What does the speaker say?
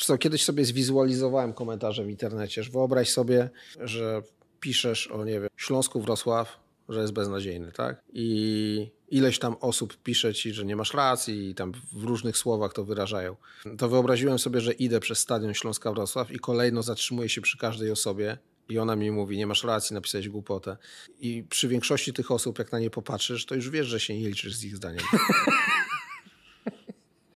Zresztą kiedyś sobie zwizualizowałem komentarze w internecie, że wyobraź sobie, że piszesz o, nie wiem, Śląsku Wrocław, że jest beznadziejny, tak? I ileś tam osób pisze ci, że nie masz racji i tam w różnych słowach to wyrażają. To wyobraziłem sobie, że idę przez stadion Śląska Wrocław i kolejno zatrzymuję się przy każdej osobie i ona mi mówi, nie masz racji, napisałeś głupotę. I przy większości tych osób, jak na nie popatrzysz, to już wiesz, że się nie liczysz z ich zdaniem.